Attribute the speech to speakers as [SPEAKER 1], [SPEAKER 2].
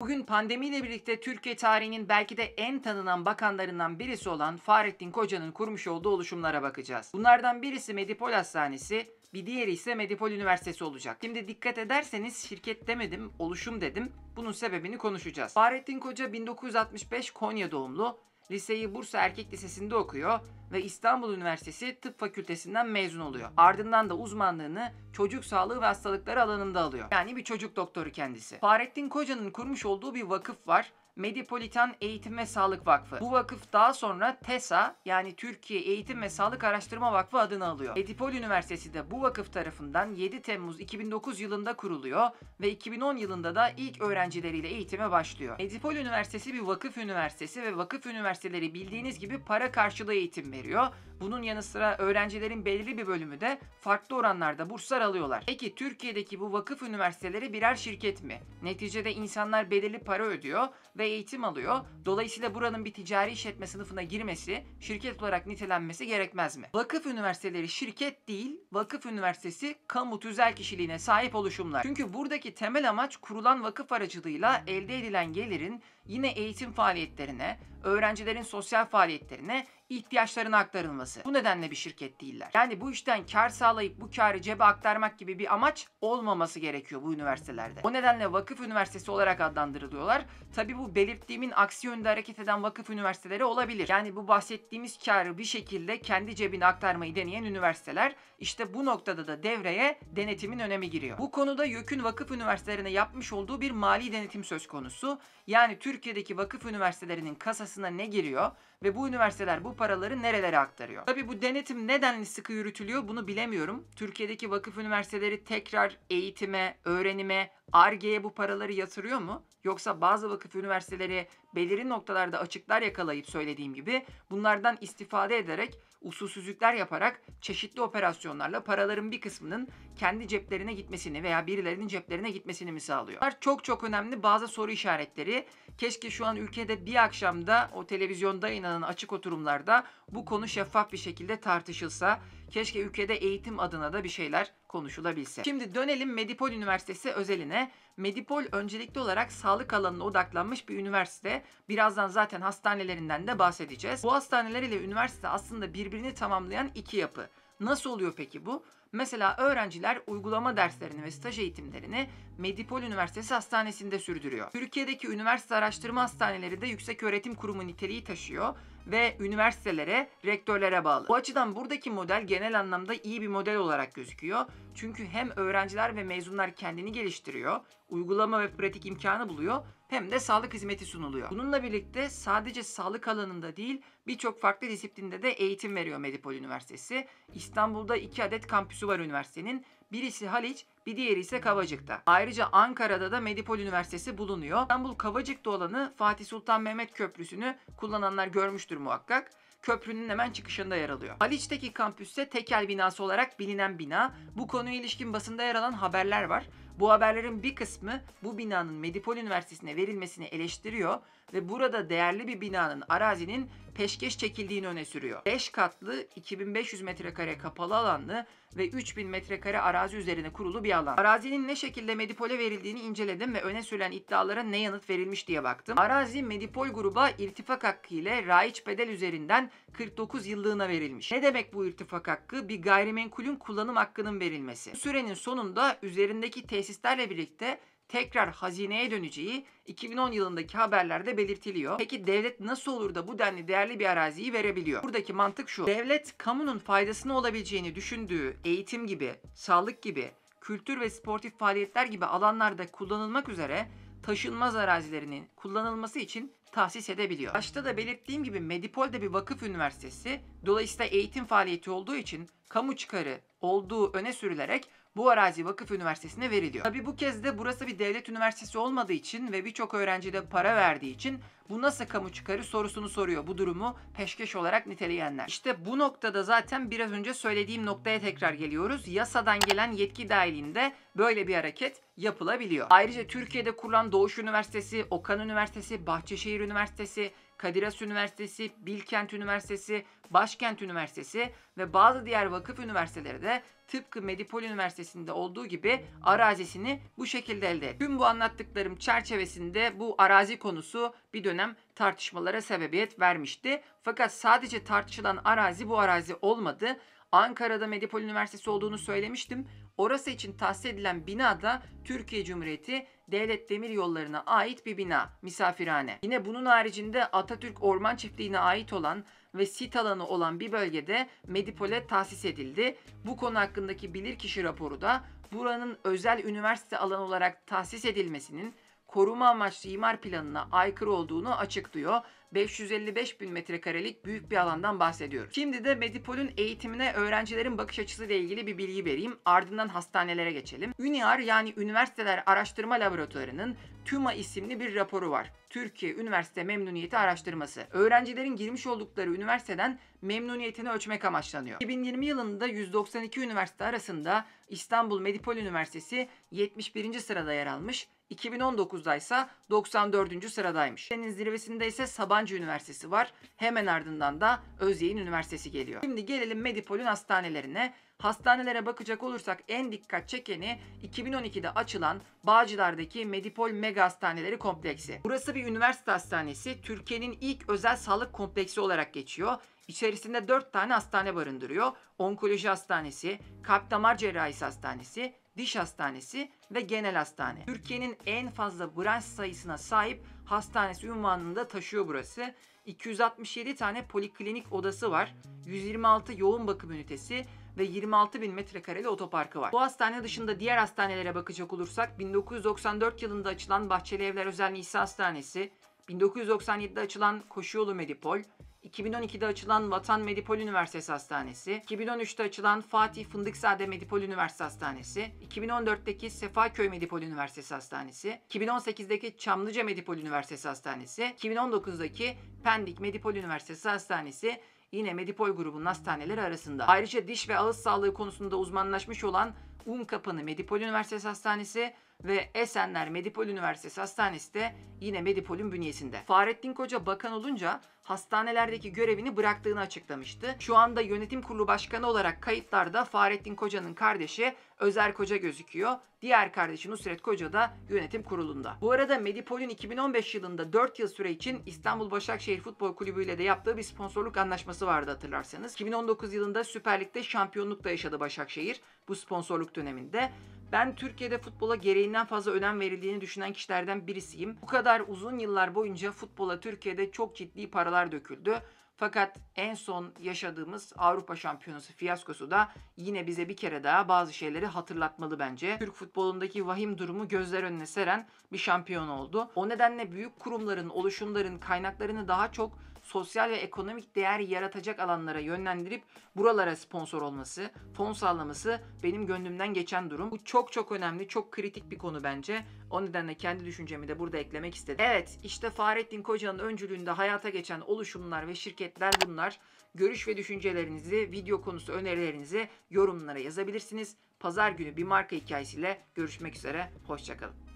[SPEAKER 1] Bugün pandemiyle birlikte Türkiye tarihinin belki de en tanınan bakanlarından birisi olan Fahrettin Koca'nın kurmuş olduğu oluşumlara bakacağız. Bunlardan birisi Medipol Hastanesi, bir diğeri ise Medipol Üniversitesi olacak. Şimdi dikkat ederseniz şirket demedim, oluşum dedim. Bunun sebebini konuşacağız. Fahrettin Koca 1965 Konya doğumlu. Liseyi Bursa Erkek Lisesi'nde okuyor ve İstanbul Üniversitesi Tıp Fakültesinden mezun oluyor. Ardından da uzmanlığını çocuk sağlığı ve hastalıkları alanında alıyor. Yani bir çocuk doktoru kendisi. Fahrettin Koca'nın kurmuş olduğu bir vakıf var Medipolitan Eğitim ve Sağlık Vakfı. Bu vakıf daha sonra TESA yani Türkiye Eğitim ve Sağlık Araştırma Vakfı adını alıyor. Medipol Üniversitesi de bu vakıf tarafından 7 Temmuz 2009 yılında kuruluyor ve 2010 yılında da ilk öğrencileriyle eğitime başlıyor. Medipol Üniversitesi bir vakıf üniversitesi ve vakıf üniversiteleri bildiğiniz gibi para karşılığı eğitim veriyor. Bunun yanı sıra öğrencilerin belirli bir bölümü de farklı oranlarda burslar alıyorlar. Peki Türkiye'deki bu vakıf üniversiteleri birer şirket mi? Neticede insanlar belirli para ödüyor ve eğitim alıyor. Dolayısıyla buranın bir ticari işletme sınıfına girmesi, şirket olarak nitelenmesi gerekmez mi? Vakıf üniversiteleri şirket değil, vakıf üniversitesi kamu tüzel kişiliğine sahip oluşumlar. Çünkü buradaki temel amaç kurulan vakıf aracılığıyla elde edilen gelirin yine eğitim faaliyetlerine, öğrencilerin sosyal faaliyetlerine ihtiyaçlarına aktarılması. Bu nedenle bir şirket değiller. Yani bu işten kar sağlayıp bu karı cebe aktarmak gibi bir amaç olmaması gerekiyor bu üniversitelerde. O nedenle vakıf üniversitesi olarak adlandırılıyorlar. Tabi bu belirttiğimin aksi yönde hareket eden vakıf üniversiteleri olabilir. Yani bu bahsettiğimiz karı bir şekilde kendi cebine aktarmayı deneyen üniversiteler işte bu noktada da devreye denetimin önemi giriyor. Bu konuda YÖK'ün vakıf üniversitelerine yapmış olduğu bir mali denetim söz konusu. Yani Türkiye'deki vakıf üniversitelerinin kasasına ne giriyor ve bu üniversiteler bu paraları nerelere aktarıyor? Tabi bu denetim neden sıkı yürütülüyor bunu bilemiyorum. Türkiye'deki vakıf üniversiteleri tekrar eğitime, öğrenime, ARGE'ye bu paraları yatırıyor mu? Yoksa bazı vakıf üniversiteleri belirli noktalarda açıklar yakalayıp söylediğim gibi bunlardan istifade ederek usulsüzlükler yaparak çeşitli operasyonlarla paraların bir kısmının kendi ceplerine gitmesini veya birilerinin ceplerine gitmesini mi sağlıyor? Bunlar çok çok önemli bazı soru işaretleri. Keşke şu an ülkede bir akşamda o televizyonda inanan açık oturumlarda bu konu şeffaf bir şekilde tartışılsa. Keşke ülkede eğitim adına da bir şeyler konuşulabilse. Şimdi dönelim Medipol Üniversitesi özeline. Medipol öncelikli olarak sağlık alanına odaklanmış bir üniversite. Birazdan zaten hastanelerinden de bahsedeceğiz. Bu hastaneler ile üniversite aslında birbirini tamamlayan iki yapı. Nasıl oluyor peki bu? Mesela öğrenciler uygulama derslerini ve staj eğitimlerini Medipol Üniversitesi Hastanesi'nde sürdürüyor. Türkiye'deki üniversite araştırma hastaneleri de yüksek öğretim kurumu niteliği taşıyor ve üniversitelere, rektörlere bağlı. Bu açıdan buradaki model genel anlamda iyi bir model olarak gözüküyor. Çünkü hem öğrenciler ve mezunlar kendini geliştiriyor, uygulama ve pratik imkanı buluyor hem de sağlık hizmeti sunuluyor. Bununla birlikte sadece sağlık alanında değil birçok farklı disiplinde de eğitim veriyor Medipol Üniversitesi. İstanbul'da iki adet kampüsü var üniversitenin Birisi Haliç, bir diğeri ise Kavacık'ta. Ayrıca Ankara'da da Medipol Üniversitesi bulunuyor. İstanbul Kavacık'ta olanı Fatih Sultan Mehmet Köprüsü'nü kullananlar görmüştür muhakkak köprünün hemen çıkışında yer alıyor. Haliç'teki kampüste tekel binası olarak bilinen bina. Bu konuya ilişkin basında yer alan haberler var. Bu haberlerin bir kısmı bu binanın Medipol Üniversitesi'ne verilmesini eleştiriyor ve burada değerli bir binanın arazinin peşkeş çekildiğini öne sürüyor. 5 katlı 2500 metrekare kapalı alanlı ve 3000 metrekare arazi üzerine kurulu bir alan. Arazinin ne şekilde Medipol'e verildiğini inceledim ve öne sürülen iddialara ne yanıt verilmiş diye baktım. Arazi Medipol gruba irtifak hakkı ile raiç bedel üzerinden 49 yıllığına verilmiş. Ne demek bu irtifak hakkı? Bir gayrimenkulün kullanım hakkının verilmesi. Bu sürenin sonunda üzerindeki tesislerle birlikte tekrar hazineye döneceği 2010 yılındaki haberlerde belirtiliyor. Peki devlet nasıl olur da bu denli değerli bir araziyi verebiliyor? Buradaki mantık şu. Devlet kamunun faydasını olabileceğini düşündüğü eğitim gibi, sağlık gibi, kültür ve sportif faaliyetler gibi alanlarda kullanılmak üzere taşınmaz arazilerinin kullanılması için tahsis edebiliyor. Başta da belirttiğim gibi Medipol'de bir vakıf üniversitesi dolayısıyla eğitim faaliyeti olduğu için kamu çıkarı olduğu öne sürülerek bu arazi vakıf üniversitesine veriliyor. Tabi bu kez de burası bir devlet üniversitesi olmadığı için ve birçok öğrenci de para verdiği için bu nasıl kamu çıkarı sorusunu soruyor bu durumu peşkeş olarak niteleyenler. İşte bu noktada zaten biraz önce söylediğim noktaya tekrar geliyoruz. Yasadan gelen yetki dahilinde böyle bir hareket yapılabiliyor. Ayrıca Türkiye'de kurulan Doğuş Üniversitesi, Okan Üniversitesi, Bahçeşehir Üniversitesi, Kadir Has Üniversitesi, Bilkent Üniversitesi, Başkent Üniversitesi ve bazı diğer vakıf üniversiteleri de tıpkı Medipol Üniversitesi'nde olduğu gibi arazisini bu şekilde elde etti. Tüm bu anlattıklarım çerçevesinde bu arazi konusu bir dönem tartışmalara sebebiyet vermişti. Fakat sadece tartışılan arazi bu arazi olmadı. Ankara'da Medipol Üniversitesi olduğunu söylemiştim. Orası için tahsis edilen bina da Türkiye Cumhuriyeti Devlet Demir Yolları'na ait bir bina, misafirhane. Yine bunun haricinde Atatürk Orman Çiftliği'ne ait olan ve sit alanı olan bir bölgede Medipol'e tahsis edildi. Bu konu hakkındaki bilirkişi raporu da buranın özel üniversite alanı olarak tahsis edilmesinin koruma amaçlı imar planına aykırı olduğunu açıklıyor. 555 bin metrekarelik büyük bir alandan bahsediyoruz. Şimdi de Medipol'ün eğitimine öğrencilerin bakış açısı ile ilgili bir bilgi vereyim. Ardından hastanelere geçelim. Uniar yani Üniversiteler Araştırma Laboratuvarı'nın TÜMA isimli bir raporu var. Türkiye Üniversite Memnuniyeti Araştırması. Öğrencilerin girmiş oldukları üniversiteden memnuniyetini ölçmek amaçlanıyor. 2020 yılında 192 üniversite arasında İstanbul Medipol Üniversitesi 71. sırada yer almış. 2019'da ise 94. sıradaymış. Senin zirvesinde ise Sabancı Üniversitesi var. Hemen ardından da Özyeğin Üniversitesi geliyor. Şimdi gelelim Medipol'ün hastanelerine. Hastanelere bakacak olursak en dikkat çekeni 2012'de açılan Bağcılar'daki Medipol Mega Hastaneleri Kompleksi. Burası bir üniversite hastanesi, Türkiye'nin ilk özel sağlık kompleksi olarak geçiyor. İçerisinde 4 tane hastane barındırıyor. Onkoloji hastanesi, kalp damar cerrahisi hastanesi, diş hastanesi ve genel hastane. Türkiye'nin en fazla branş sayısına sahip hastanesi unvanını da taşıyor burası. 267 tane poliklinik odası var, 126 yoğun bakım ünitesi ve 26 bin metrekareli otoparkı var. Bu hastane dışında diğer hastanelere bakacak olursak 1994 yılında açılan Bahçeli Evler Özel Nisa Hastanesi, 1997'de açılan Koşuyolu Medipol, 2012'de açılan Vatan Medipol Üniversitesi Hastanesi, 2013'te açılan Fatih Fındıksade Medipol Üniversitesi Hastanesi, 2014'teki Sefaköy Medipol Üniversitesi Hastanesi, 2018'deki Çamlıca Medipol Üniversitesi Hastanesi, 2019'daki Pendik Medipol Üniversitesi Hastanesi yine Medipol grubunun hastaneleri arasında. Ayrıca diş ve ağız sağlığı konusunda uzmanlaşmış olan Unkapanı Medipol Üniversitesi Hastanesi, ve Esenler Medipol Üniversitesi Hastanesi de yine Medipol'ün bünyesinde. Fahrettin Koca bakan olunca hastanelerdeki görevini bıraktığını açıklamıştı. Şu anda yönetim kurulu başkanı olarak kayıtlarda Fahrettin Koca'nın kardeşi Özer Koca gözüküyor. Diğer kardeşi Nusret Koca da yönetim kurulunda. Bu arada Medipol'ün 2015 yılında 4 yıl süre için İstanbul Başakşehir Futbol Kulübü ile de yaptığı bir sponsorluk anlaşması vardı hatırlarsanız. 2019 yılında Süper Lig'de şampiyonluk da yaşadı Başakşehir bu sponsorluk döneminde. Ben Türkiye'de futbola gereğinden fazla önem verildiğini düşünen kişilerden birisiyim. Bu kadar uzun yıllar boyunca futbola Türkiye'de çok ciddi paralar döküldü. Fakat en son yaşadığımız Avrupa Şampiyonası fiyaskosu da yine bize bir kere daha bazı şeyleri hatırlatmalı bence. Türk futbolundaki vahim durumu gözler önüne seren bir şampiyon oldu. O nedenle büyük kurumların, oluşumların kaynaklarını daha çok sosyal ve ekonomik değer yaratacak alanlara yönlendirip buralara sponsor olması, fon sağlaması benim gönlümden geçen durum. Bu çok çok önemli, çok kritik bir konu bence. O nedenle kendi düşüncemi de burada eklemek istedim. Evet, işte Fahrettin Koca'nın öncülüğünde hayata geçen oluşumlar ve şirketler bunlar. Görüş ve düşüncelerinizi, video konusu önerilerinizi yorumlara yazabilirsiniz. Pazar günü bir marka hikayesiyle görüşmek üzere. Hoşçakalın.